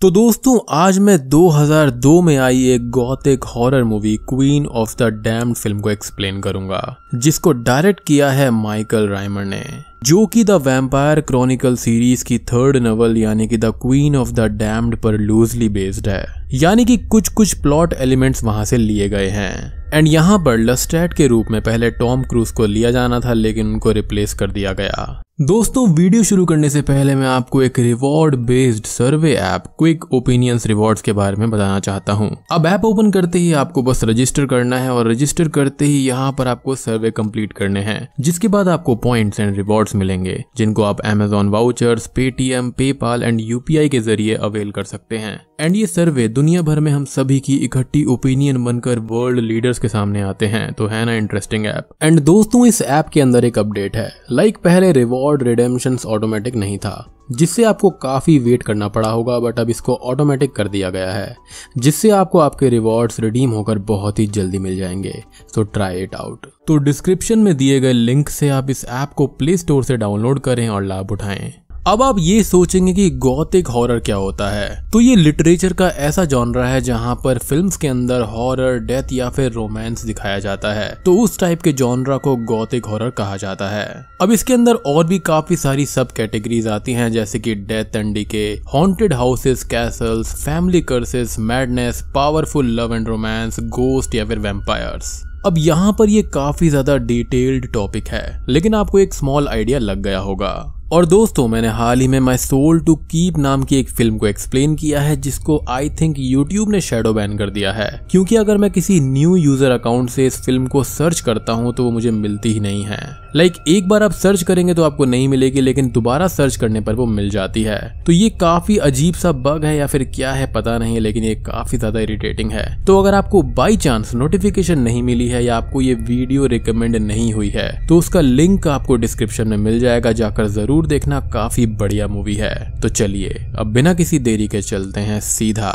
तो दोस्तों आज मैं 2002 में आई एक gothic horror movie queen of the damned film को एक्सप्लेन करूंगा जिसको डायरेक्ट किया है माइकल राइमर ने जो कि द वैम्पायर क्रॉनिकल सीरीज की थर्ड नवल यानी कि the queen of the damned पर लूजली बेस्ड है यानी कि कुछ कुछ प्लॉट एलिमेंट्स वहां से लिए गए हैं एंड यहाँ पर लस्टैट के रूप में पहले टॉम क्रूज को लिया जाना था लेकिन उनको रिप्लेस कर दिया गया दोस्तों वीडियो शुरू करने से पहले मैं आपको एक reward based survey app quick opinions rewards के बारे में बताना चाहता हूं। अब ऐप ओपन करते ही आपको बस रजिस्टर करना है और रजिस्टर करते ही यहाँ पर आपको सर्वे कंप्लीट करने हैं जिसके बाद आपको पॉइंट्स एंड रिवॉर्ड रिवॉर्ड्स मिलेंगे जिनको आप Amazon vouchers Paytm PayPal and UPI के जरिए अवेल कर सकते हैं एंड ये सर्वे दुनिया भर में हम सभी की इकट्ठी ओपिनियन बनकर वर्ल्ड लीडर्स के सामने आते हैं तो है ना इंटरेस्टिंग ऐप एंड दोस्तों इस ऐप के अंदर एक अपडेट है लाइक like पहले रिवॉर्ड रिडेमशन ऑटोमेटिक नहीं था जिससे आपको काफ़ी वेट करना पड़ा होगा बट अब इसको ऑटोमेटिक कर दिया गया है जिससे आपको आपके रिवॉर्ड्स रिडीम होकर बहुत ही जल्दी मिल जाएंगे सो ट्राई इट आउट तो डिस्क्रिप्शन में दिए गए लिंक से आप इस ऐप को प्ले स्टोर से डाउनलोड करें और लाभ उठाएं अब आप ये सोचेंगे कि गौतिक हॉरर क्या होता है तो ये लिटरेचर का ऐसा जॉनरा है जहाँ पर फिल्म्स के अंदर हॉरर डेथ या फिर रोमांस दिखाया जाता है तो उस टाइप के जॉनरा को गौतिक हॉरर कहा जाता है अब इसके अंदर और भी काफी सारी सब कैटेगरीज आती हैं जैसे कि death and decay haunted houses castles family curses madness powerful love and romance ghost या फिर वेम्पायर्स अब यहाँ पर ये काफी ज्यादा डिटेल्ड टॉपिक है लेकिन आपको एक स्मॉल आइडिया लग गया होगा और दोस्तों मैंने हाल ही में माई सोल टू कीप नाम की एक फिल्म को एक्सप्लेन किया है जिसको आई थिंक यूट्यूब ने शेडो बैन कर दिया है क्योंकि अगर मैं किसी न्यू यूजर अकाउंट से इस फिल्म को सर्च करता हूँ तो वो मुझे मिलती ही नहीं है लाइक like, एक बार आप सर्च करेंगे तो आपको नहीं मिलेगी लेकिन दोबारा सर्च करने पर वो मिल जाती है तो ये काफी अजीब सा बग है या फिर क्या है पता नहीं लेकिन ये काफी ज्यादा इरिटेटिंग है तो अगर आपको बाई चांस नोटिफिकेशन नहीं मिली है या आपको ये वीडियो रिकमेंड नहीं हुई है तो उसका लिंक आपको डिस्क्रिप्शन में मिल जाएगा जाकर जरूर जरूर देखना काफी बढ़िया मूवी है तो चलिए अब बिना किसी देरी के चलते हैं सीधा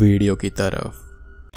वीडियो की तरफ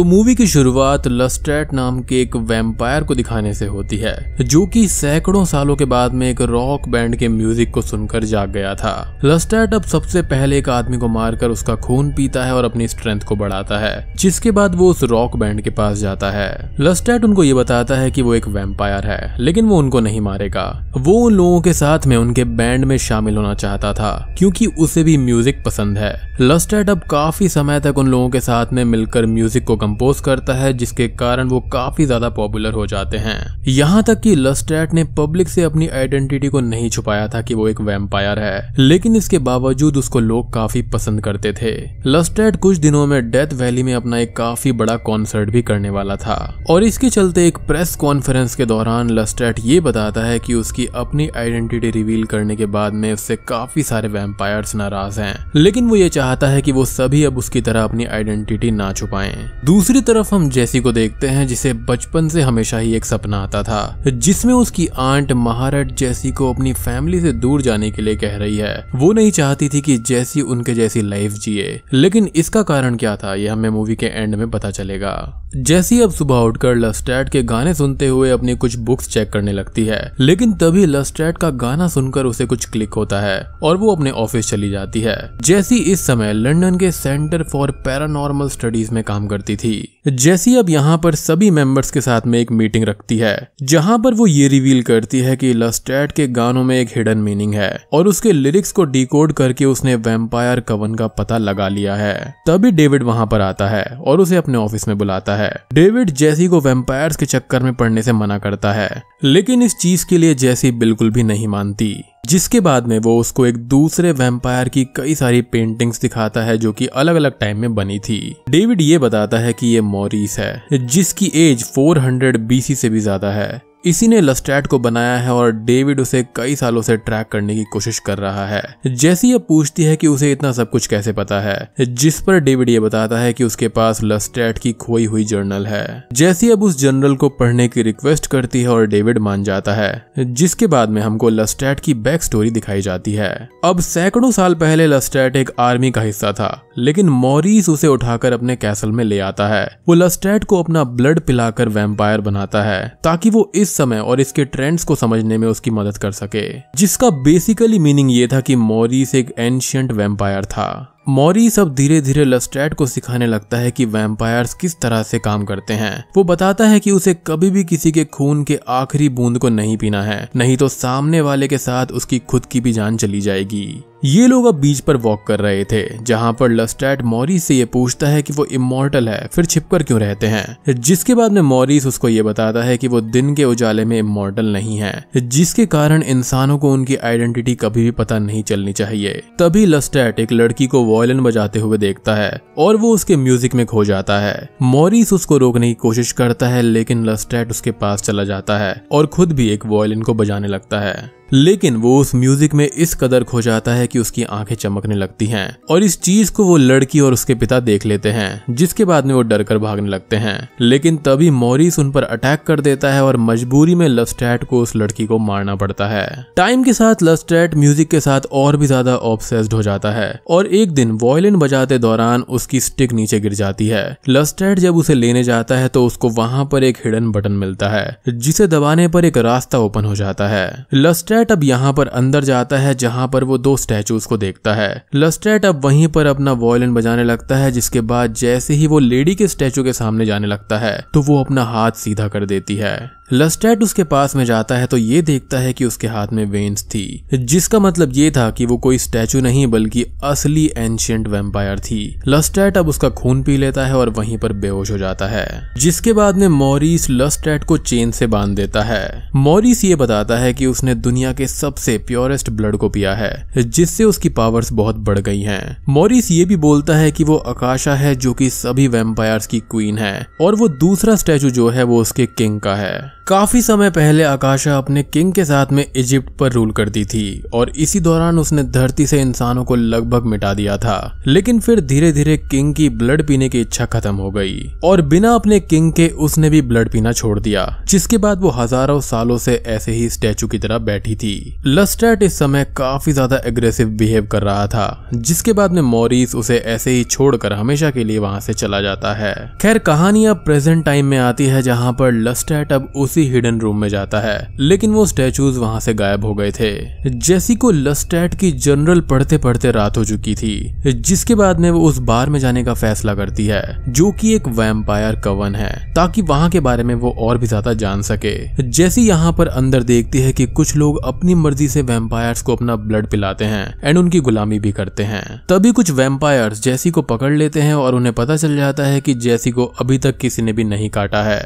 तो मूवी की शुरुआत लस्ट्रेट नाम के एक वैम्पायर को दिखाने से होती है जो कि सैकड़ों सालों के बाद में एक रॉक बैंड के म्यूजिक को सुनकर जाग गया था लस्ट्रेट अब सबसे पहले एक आदमी को मारकर उसका खून पीता है और अपनी स्ट्रेंथ को बढ़ाता है जिसके बाद वो उस रॉक बैंड के पास जाता है लस्ट्रेट उनको ये बताता है कि वो एक वेम्पायर है लेकिन वो उनको नहीं मारेगा वो उन लोगों के साथ में उनके बैंड में शामिल होना चाहता था क्योंकि उसे भी म्यूजिक पसंद है लस्ट्रेट अब काफी समय तक उन लोगों के साथ में मिलकर म्यूजिक को कंपोज करता है जिसके कारण वो काफी ज्यादा पॉपुलर हो जाते हैं यहाँ तक कि लस्ट्रैट ने पब्लिक से अपनी आइडेंटिटी को नहीं छुपाया था कि वो एक वेम्पायर है लेकिन इसके बावजूद उसको लोग काफी पसंद करते थे लस्ट्रैट कुछ दिनों में डेथ वैली में अपना एक काफी बड़ा कॉन्सर्ट भी करने वाला था और इसके चलते एक प्रेस कॉन्फ्रेंस के दौरान लस्ट्रैट ये बताता है कि उसकी अपनी आइडेंटिटी रिवील करने के बाद में उससे काफी सारे वेम्पायर नाराज हैं लेकिन वो ये चाहता है कि वो सभी अब उसकी तरह अपनी आइडेंटिटी ना छुपाएं दूसरी तरफ हम जैसी को देखते हैं जिसे बचपन से हमेशा ही एक सपना आता था जिसमें उसकी आंट महारट जैसी को अपनी फैमिली से दूर जाने के लिए कह रही है वो नहीं चाहती थी कि जैसी उनके जैसी लाइफ जिए लेकिन इसका कारण क्या था ये हमें मूवी के एंड में पता चलेगा जैसी अब सुबह उठकर लस्टैट के गाने सुनते हुए अपनी कुछ बुक्स चेक करने लगती है लेकिन तभी लस्टैट का गाना सुनकर उसे कुछ क्लिक होता है और वो अपने ऑफिस चली जाती है जैसी इस समय लंदन के सेंटर फॉर पैरानॉर्मल स्टडीज में काम करती थी जैसी अब यहाँ पर सभी मेंबर्स के साथ में एक मीटिंग रखती है जहाँ पर वो ये रिवील करती है कि लस्टैट के गानों में एक हिडन मीनिंग है और उसके लिरिक्स को डिकोड करके उसने वेम्पायर कवन का पता लगा लिया है तभी डेविड वहाँ पर आता है और उसे अपने ऑफिस में बुलाता है डेविड जैसी को वेम्पायर के चक्कर में पड़ने से मना करता है लेकिन इस चीज के लिए जैसी बिल्कुल भी नहीं मानती जिसके बाद में वो उसको एक दूसरे वेम्पायर की कई सारी पेंटिंग्स दिखाता है जो कि अलग अलग टाइम में बनी थी डेविड ये बताता है कि ये मॉरिस है जिसकी एज 400 बीसी से भी ज्यादा है इसी ने लस्टैट को बनाया है और डेविड उसे कई सालों से ट्रैक करने की कोशिश कर रहा है जैसी अब पूछती है कि उसे इतना सब कुछ कैसे पता है जिस पर डेविड ये बताता है कि उसके पास लस्टैट की खोई हुई जर्नल है जैसी अब उस जर्नल को पढ़ने की रिक्वेस्ट करती है और डेविड मान जाता है जिसके बाद में हमको लस्टैट की बैक स्टोरी दिखाई जाती है अब सैकड़ों साल पहले लस्टैट एक आर्मी का हिस्सा था लेकिन मॉरिस उसे उठाकर अपने कैसल में ले आता है वो लस्टैट को अपना ब्लड पिलाकर वेम्पायर बनाता है ताकि वो इस इस समय और इसके ट्रेंड्स को समझने में उसकी मदद कर सके जिसका बेसिकली मीनिंग ये था कि मॉरिस एक एंशियंट वेम्पायर था मॉरिस अब धीरे धीरे लस्ट्रेट को सिखाने लगता है कि वैम्पायर्स किस तरह से काम करते हैं वो बताता है कि उसे कभी भी किसी के खून के आखिरी बूंद को नहीं पीना है नहीं तो सामने वाले के साथ उसकी खुद की भी जान चली जाएगी ये लोग अब बीच पर वॉक कर रहे थे जहां पर लस्ट्रेट मॉरिस से ये पूछता है कि वो इमोर्टल है फिर छिपकर क्यों रहते हैं जिसके बाद में मॉरिस उसको ये बताता है कि वो दिन के उजाले में इमोर्टल नहीं है जिसके कारण इंसानों को उनकी आइडेंटिटी कभी भी पता नहीं चलनी चाहिए तभी लस्ट्रेट एक लड़की को वायलिन बजाते हुए देखता है और वो उसके म्यूजिक में खो जाता है मॉरिस उसको रोकने की कोशिश करता है लेकिन लस्टेट उसके पास चला जाता है और खुद भी एक वॉयलिन को बजाने लगता है लेकिन वो उस म्यूजिक में इस कदर खो जाता है कि उसकी आंखें चमकने लगती हैं और इस चीज को वो लड़की और उसके पिता देख लेते हैं जिसके बाद में वो डर कर भागने लगते हैं लेकिन तभी मॉरिस उन पर अटैक कर देता है और मजबूरी में लस्टैट को उस लड़की को मारना पड़ता है टाइम के साथ लस्टैट म्यूजिक के साथ और भी ज्यादा ऑब्सेस्ड हो जाता है और एक दिन वॉयलिन बजाते दौरान उसकी स्टिक नीचे गिर जाती है लस्टैट जब उसे लेने जाता है तो उसको वहां पर एक हिडन बटन मिलता है जिसे दबाने पर एक रास्ता ओपन हो जाता है लस्टैट लस्ट्रेट अब यहाँ पर अंदर जाता है जहाँ पर वो दो स्टैचूज को देखता है लस्ट्रेट अब वहीं पर अपना वॉयलिन बजाने लगता है जिसके बाद जैसे ही वो लेडी के स्टैचू के सामने जाने लगता है तो वो अपना हाथ सीधा कर देती है लस्टेट उसके पास में जाता है तो ये देखता है कि उसके हाथ में वेन्स थी जिसका मतलब ये था कि वो कोई स्टैचू नहीं बल्कि असली एंशियंट वेम्पायर थी लस्टेट अब उसका खून पी लेता है और वहीं पर बेहोश हो जाता है जिसके बाद में मॉरिस लस्टेट को चेन से बांध देता है मॉरिस ये बताता है कि उसने दुनिया के सबसे प्योरेस्ट ब्लड को पिया है जिससे उसकी पावर्स बहुत बढ़ गई हैं मॉरिस ये भी बोलता है कि वो अकाशा है जो कि सभी वेम्पायर की क्वीन है और वो दूसरा स्टैचू जो है वो उसके किंग का है काफी समय पहले आकाशा अपने किंग के साथ में इजिप्ट पर रूल करती थी और इसी दौरान उसने धरती से इंसानों को लगभग मिटा दिया था लेकिन फिर धीरे धीरे किंग की ब्लड पीने की इच्छा खत्म हो गई और बिना अपने किंग के उसने भी ब्लड पीना छोड़ दिया जिसके बाद वो हजारों सालों से ऐसे ही स्टैचू की तरह बैठी थी लस्टर्ट इस समय काफी ज्यादा एग्रेसिव बिहेव कर रहा था जिसके बाद में मॉरिस उसे ऐसे ही छोड़कर हमेशा के लिए वहां से चला जाता है खैर कहानी अब प्रेजेंट टाइम में आती है जहां पर लस्टर्ट अब उसी किसी हिडन रूम में जाता है लेकिन वो स्टेचूज वहां से गायब हो गए थे जेसी को लस्टैट की जनरल पढ़ते पढ़ते रात हो चुकी थी जिसके बाद में वो उस बार में जाने का फैसला करती है जो कि एक वैम्पायर कवन है ताकि वहां के बारे में वो और भी ज्यादा जान सके जैसी यहाँ पर अंदर देखती है कि कुछ लोग अपनी मर्जी से वैम्पायर्स को अपना ब्लड पिलाते हैं एंड उनकी गुलामी भी करते हैं तभी कुछ वैम्पायर्स जैसी को पकड़ लेते हैं और उन्हें पता चल जाता है कि जैसी को अभी तक किसी ने भी नहीं काटा है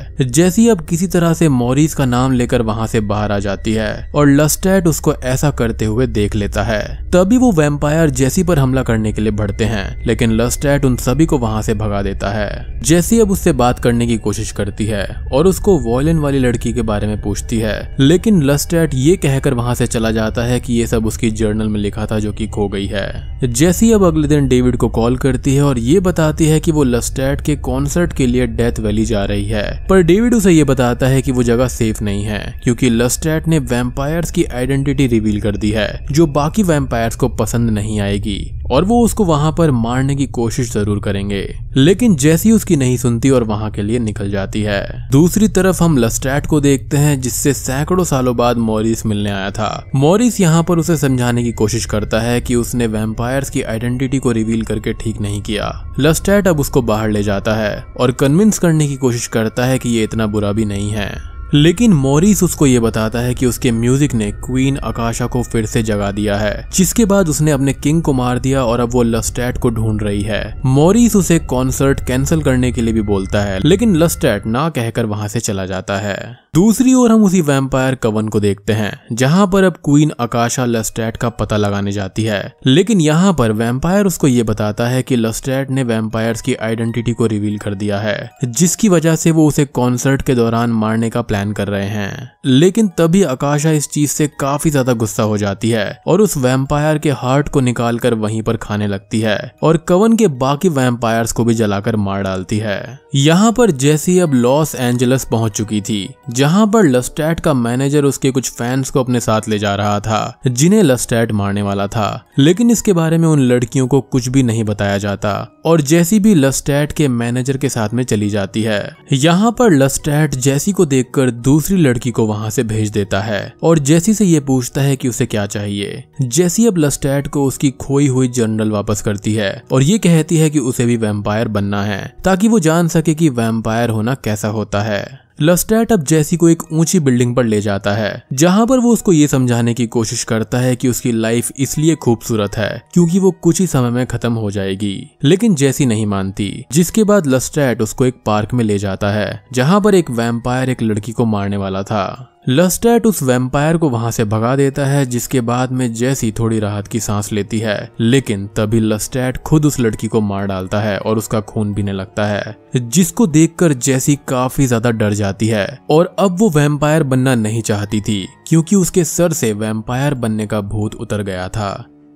जैसी अब किसी तरह से मॉरिस का नाम लेकर वहां से बाहर आ जाती है और लस्टेट उसको ऐसा करते हुए देख लेता है तभी वो वेम्पायर जेसी पर हमला करने के लिए बढ़ते हैं लेकिन लस्टेट उन सभी को वहां से भगा देता है जेसी अब उससे बात करने की कोशिश करती है और उसको वॉयलिन वाली लड़की के बारे में पूछती है लेकिन लस्टेट ये कहकर वहां से चला जाता है कि ये सब उसकी जर्नल में लिखा था जो कि खो गई है जेसी अब अगले दिन डेविड को कॉल करती है और ये बताती है कि वो लस्टेट के कॉन्सर्ट के लिए डेथ वैली जा रही है पर डेविड उसे ये बताता है कि वो जगह सेफ नहीं है क्योंकि लस्ट्रैट ने वैम्पायर्स की आइडेंटिटी रिवील कर दी है जो बाकी वैम्पायर्स को पसंद नहीं आएगी और वो उसको वहां पर मारने की कोशिश जरूर करेंगे लेकिन जैसी उसकी नहीं सुनती और वहां के लिए निकल जाती है दूसरी तरफ हम लस्ट्रैट को देखते हैं जिससे सैकड़ों सालों बाद मॉरिस मिलने आया था मॉरिस यहाँ पर उसे समझाने की कोशिश करता है कि उसने वैम्पायर्स की आइडेंटिटी को रिवील करके ठीक नहीं किया लस्टैट अब उसको बाहर ले जाता है और कन्विंस करने की कोशिश करता है कि ये इतना बुरा भी नहीं है लेकिन मॉरिस उसको ये बताता है कि उसके म्यूजिक ने क्वीन आकाशा को फिर से जगा दिया है जिसके बाद उसने अपने किंग को मार दिया और अब वो लस्टैट को ढूंढ रही है मॉरिस उसे कॉन्सर्ट कैंसिल करने के लिए भी बोलता है लेकिन लस्टैट ना कहकर वहां से चला जाता है दूसरी ओर हम उसी वैम्पायर कवन को देखते हैं जहां पर अब क्वीन आकाशा लस्टैट का पता लगाने जाती है लेकिन यहां पर वैम्पायर उसको ये बताता है कि लस्टैट ने वैम्पायर की आइडेंटिटी को रिवील कर दिया है जिसकी वजह से वो उसे कॉन्सर्ट के दौरान मारने का प्लान कर रहे हैं लेकिन तभी आकाशा इस चीज से काफी ज्यादा गुस्सा हो जाती है और उस वैम्पायर के हार्ट को निकाल कर वहीं पर खाने लगती है और कवन के बाकी वैम्पायर को भी जलाकर मार डालती है यहाँ पर जैसी अब लॉस एंजलस पहुंच चुकी थी जहां पर लस्टैट का मैनेजर उसके कुछ फैंस को अपने साथ ले जा रहा था जिन्हें लस्टैट मारने वाला था लेकिन इसके बारे में उन लड़कियों को कुछ भी नहीं बताया जाता और जैसी भी लस्टैट के मैनेजर के साथ में चली जाती है यहाँ पर लस्टैट जैसी को देख दूसरी लड़की को वहां से भेज देता है और जैसी से ये पूछता है कि उसे क्या चाहिए जैसी अब लस्टैट को उसकी खोई हुई जर्नल वापस करती है और ये कहती है कि उसे भी वेम्पायर बनना है ताकि वो जान सके कि वेम्पायर होना कैसा होता है लस्टैट अब जैसी को एक ऊंची बिल्डिंग पर ले जाता है जहां पर वो उसको ये समझाने की कोशिश करता है कि उसकी लाइफ इसलिए खूबसूरत है क्योंकि वो कुछ ही समय में खत्म हो जाएगी लेकिन जैसी नहीं मानती जिसके बाद लस्टैट उसको एक पार्क में ले जाता है जहां पर एक वैम्पायर एक लड़की को मारने वाला था लस्टैट उस वेम्पायर को वहां से भगा देता है जिसके बाद में जैसी थोड़ी राहत की सांस लेती है लेकिन तभी लस्टैट खुद उस लड़की को मार डालता है और उसका खून पीने लगता है जिसको देखकर जैसी काफी ज्यादा डर जाती है और अब वो वेम्पायर बनना नहीं चाहती थी क्योंकि उसके सर से वेम्पायर बनने का भूत उतर गया था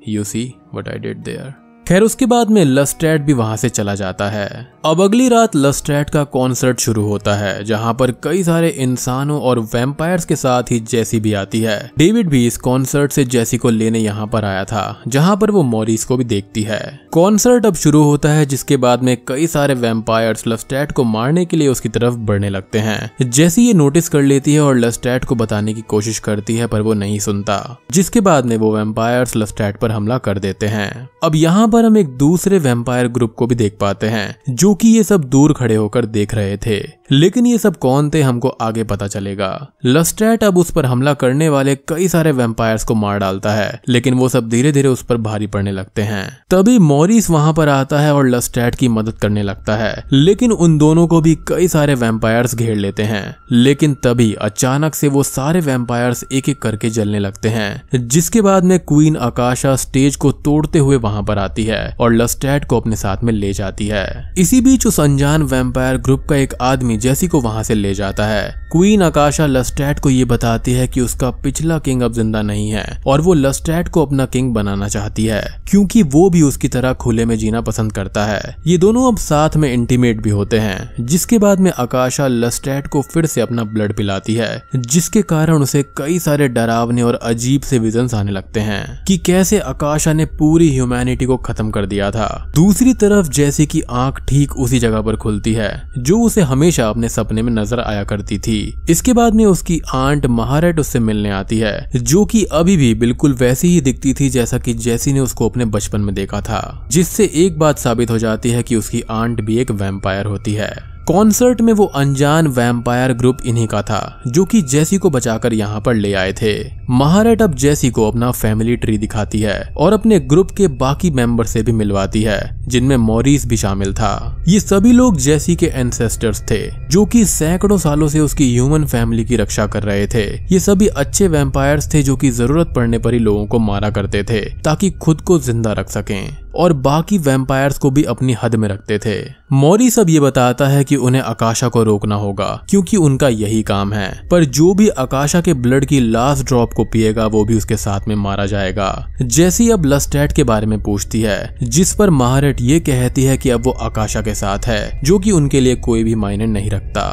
you see what I did there खैर उसके बाद में लस्ट्रेट भी वहां से चला जाता है अब अगली रात लस्ट्रेट का कॉन्सर्ट शुरू होता है जहां पर कई सारे इंसानों और वेम्पायर के साथ ही जैसी भी आती है डेविड भी इस कॉन्सर्ट से जैसी को लेने यहाँ पर आया था जहां पर वो मॉरिस को भी देखती है कॉन्सर्ट अब शुरू होता है जिसके बाद में कई सारे वेम्पायर्स लस्टैट को मारने के लिए उसकी तरफ बढ़ने लगते हैं जैसी ये नोटिस कर लेती है और लस्टैट को बताने की कोशिश करती है पर वो नहीं सुनता जिसके बाद में वो वेम्पायर लस्टैट पर हमला कर देते हैं अब यहाँ पर पर हम एक दूसरे वेम्पायर ग्रुप को भी देख पाते हैं जो कि ये सब दूर खड़े होकर देख रहे थे लेकिन ये सब कौन थे हमको आगे पता चलेगा लस्ट्रेट अब उस पर हमला करने वाले कई सारे वेम्पायर को मार डालता है लेकिन वो सब धीरे धीरे उस पर भारी पड़ने लगते हैं तभी मॉरिस वहां पर आता है और लस्ट्रेट की मदद करने लगता है लेकिन उन दोनों को भी कई सारे वेम्पायर्स घेर लेते हैं लेकिन तभी अचानक से वो सारे वेम्पायर्स एक एक करके जलने लगते हैं जिसके बाद में क्वीन आकाशा स्टेज को तोड़ते हुए वहां पर आती है है और लस्टेट को अपने साथ में ले जाती है इसी बीच उस अनजान वेम्पायर ग्रुप का एक आदमी जेसी को वहां से ले जाता है क्वीन आकाशा लस्टेट को ये बताती है कि उसका पिछला किंग अब जिंदा नहीं है और वो लस्टेट को अपना किंग बनाना चाहती है क्योंकि वो भी उसकी तरह खुले में जीना पसंद करता है ये दोनों अब साथ में इंटीमेट भी होते हैं जिसके बाद में आकाशा लस्टेट को फिर से अपना ब्लड पिलाती है जिसके कारण उसे कई सारे डरावने और अजीब से विजन आने लगते हैं कि कैसे आकाशा ने पूरी ह्यूमैनिटी को खत्म खत्म कर दिया था दूसरी तरफ जैसे की आंख ठीक उसी जगह पर खुलती है जो उसे हमेशा अपने सपने में नजर आया करती थी इसके बाद में उसकी आंट महारेट उससे मिलने आती है जो की अभी भी बिल्कुल वैसी ही दिखती थी जैसा की जैसी ने उसको अपने बचपन में देखा था जिससे एक बात साबित हो जाती है की उसकी आंट भी एक वेम्पायर होती है कॉन्सर्ट में वो अनजान वैम्पायर ग्रुप इन्हीं का था जो कि जेसी को बचाकर यहाँ पर ले आए थे महारेट अब जेसी को अपना फैमिली ट्री दिखाती है और अपने ग्रुप के बाकी मेंबर से भी मिलवाती है जिनमें मॉरिस भी शामिल था ये सभी लोग जेसी के एंसेस्टर्स थे जो कि सैकड़ों सालों से उसकी ह्यूमन फैमिली की रक्षा कर रहे थे ये सभी अच्छे वेम्पायर थे जो की जरूरत पड़ने पर ही लोगों को मारा करते थे ताकि खुद को जिंदा रख सकें और बाकी वेम्पायर्स को भी अपनी हद में रखते थे मौरी सब ये बताता है कि उन्हें आकाशा को रोकना होगा क्योंकि उनका यही काम है पर जो भी आकाशा के ब्लड की लास्ट ड्रॉप को पिएगा वो भी उसके साथ में मारा जाएगा जैसी अब लस्टैट के बारे में पूछती है जिस पर महारेट ये कहती है कि अब वो आकाशा के साथ है जो कि उनके लिए कोई भी मायने नहीं रखता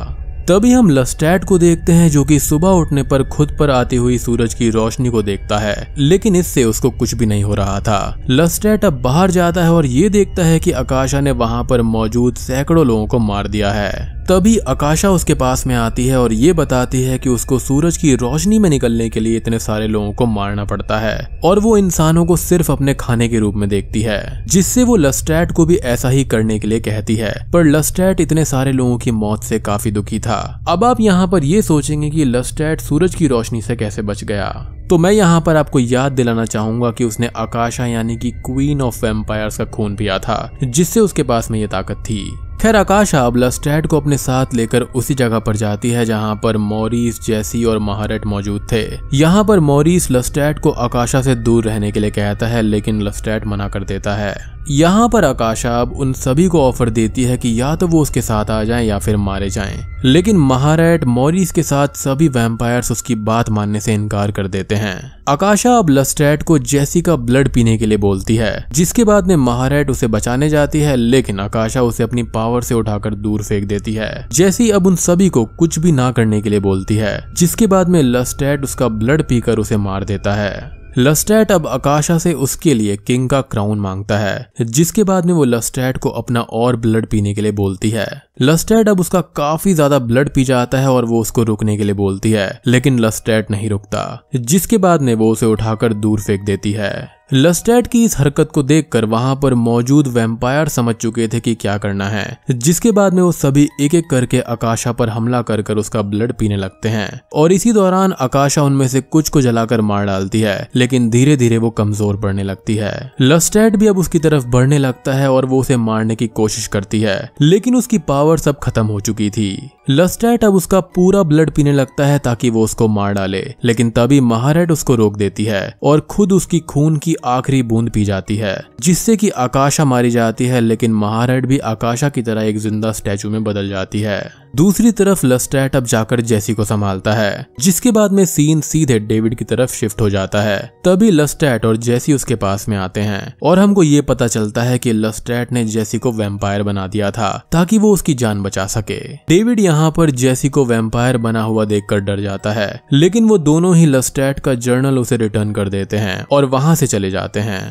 तभी हम लस्टैट को देखते हैं जो कि सुबह उठने पर खुद पर आती हुई सूरज की रोशनी को देखता है लेकिन इससे उसको कुछ भी नहीं हो रहा था लस्टैट अब बाहर जाता है और ये देखता है कि आकाशा ने वहां पर मौजूद सैकड़ों लोगों को मार दिया है तभी आकाशा उसके पास में आती है और ये बताती है कि उसको सूरज की रोशनी में निकलने के लिए इतने सारे लोगों को मारना पड़ता है और वो इंसानों को सिर्फ अपने खाने के रूप में देखती है जिससे वो लस्टैट को भी ऐसा ही करने के लिए कहती है पर लस्टैट इतने सारे लोगों की मौत से काफी दुखी था अब आप यहाँ पर ये सोचेंगे की लस्टैट सूरज की रोशनी से कैसे बच गया तो मैं यहाँ पर आपको याद दिलाना चाहूंगा कि उसने आकाशा यानी कि क्वीन ऑफ एम्पायर का खून पिया था जिससे उसके पास में ये ताकत थी खैर आकाश अब लस्टैट को अपने साथ लेकर उसी जगह पर जाती है जहां पर मॉरिस जेसी और महारेट मौजूद थे यहाँ पर मॉरिस लस्टैट को आकाशा से दूर रहने के लिए कहता है लेकिन लस्टैट मना कर देता है यहाँ पर आकाशा अब उन सभी को ऑफर देती है कि या तो वो उसके साथ आ जाएं या फिर मारे जाएं। लेकिन महारेट मॉरिस के साथ सभी वैम्पायर्स उसकी बात मानने से इनकार कर देते हैं आकाशा अब लस्टैट को जेसी का ब्लड पीने के लिए बोलती है जिसके बाद में महारेट उसे बचाने जाती है लेकिन आकाशा उसे अपनी पावर टावर से उठाकर दूर फेंक देती है जैसी अब उन सभी को कुछ भी ना करने के लिए बोलती है जिसके बाद में लस्टेट उसका ब्लड पीकर उसे मार देता है लस्टैट अब आकाशा से उसके लिए किंग का क्राउन मांगता है जिसके बाद में वो लस्टैट को अपना और ब्लड पीने के लिए बोलती है लस्टैट अब उसका काफी ज्यादा ब्लड पी जाता है और वो उसको रुकने के लिए बोलती है लेकिन लस्टैट नहीं रुकता जिसके बाद में वो उसे उठाकर दूर फेंक देती है लस्टैट की इस हरकत को देखकर वहां पर मौजूद वेम्पायर समझ चुके थे कि क्या करना है जिसके बाद में वो सभी एक एक करके आकाशा पर हमला कर कर उसका ब्लड पीने लगते हैं और इसी दौरान आकाशा उनमें से कुछ को जलाकर मार डालती है लेकिन धीरे धीरे वो कमजोर पड़ने लगती है लस्टैट भी अब उसकी तरफ बढ़ने लगता है और वो उसे मारने की कोशिश करती है लेकिन उसकी पावर सब खत्म हो चुकी थी लस्टैट अब उसका पूरा ब्लड पीने लगता है ताकि वो उसको मार डाले लेकिन तभी महारेट उसको रोक देती है और खुद उसकी खून की आखिरी बूंद पी जाती है जिससे कि आकाशा मारी जाती है लेकिन महारेट भी आकाशा की तरह एक जिंदा स्टैचू में बदल जाती है दूसरी तरफ लस्टैट अब जाकर जेसी को संभालता है जिसके बाद में सीन सीधे डेविड की तरफ शिफ्ट हो जाता है तभी लस्टैट और जेसी उसके पास में आते हैं और हमको ये पता चलता है कि लस्टैट ने जेसी को वेम्पायर बना दिया था ताकि वो उसकी जान बचा सके डेविड यहाँ पर जेसी को वेम्पायर बना हुआ देखकर डर जाता है लेकिन वो दोनों ही लस्टैट का जर्नल उसे रिटर्न कर देते हैं और वहां से चले जाते हैं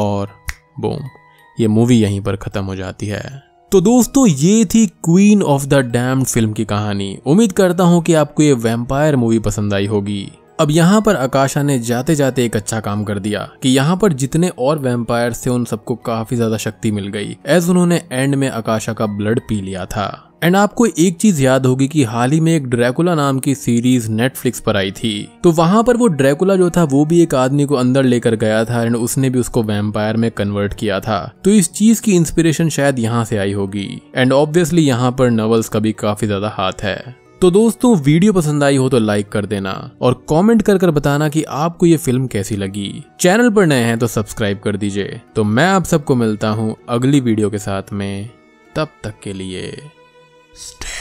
और बोम ये मूवी यहीं पर खत्म हो जाती है तो दोस्तों ये थी queen of the damned film की कहानी उम्मीद करता हूँ कि आपको ये वेम्पायर मूवी पसंद आई होगी अब यहाँ पर आकाशा ने जाते जाते एक अच्छा काम कर दिया कि यहाँ पर जितने और वेम्पायर थे उन सबको काफी ज्यादा शक्ति मिल गई एज उन्होंने एंड में आकाशा का ब्लड पी लिया था एंड आपको एक चीज याद होगी कि हाल ही में एक ड्रैकुला नाम की सीरीज नेटफ्लिक्स पर आई थी तो वहां पर वो ड्रैकुला जो था वो भी एक आदमी को अंदर लेकर गया था एंड उसने भी उसको वेम्पायर में कन्वर्ट किया था तो इस चीज की इंस्पिरेशन शायद यहाँ से आई होगी एंड ऑब्वियसली यहाँ पर नवल्स का भी काफी ज्यादा हाथ है तो दोस्तों वीडियो पसंद आई हो तो लाइक कर देना और कमेंट कर कर बताना कि आपको ये फिल्म कैसी लगी चैनल पर नए हैं तो सब्सक्राइब कर दीजिए तो मैं आप सबको मिलता हूँ अगली वीडियो के साथ में तब तक के लिए Stay.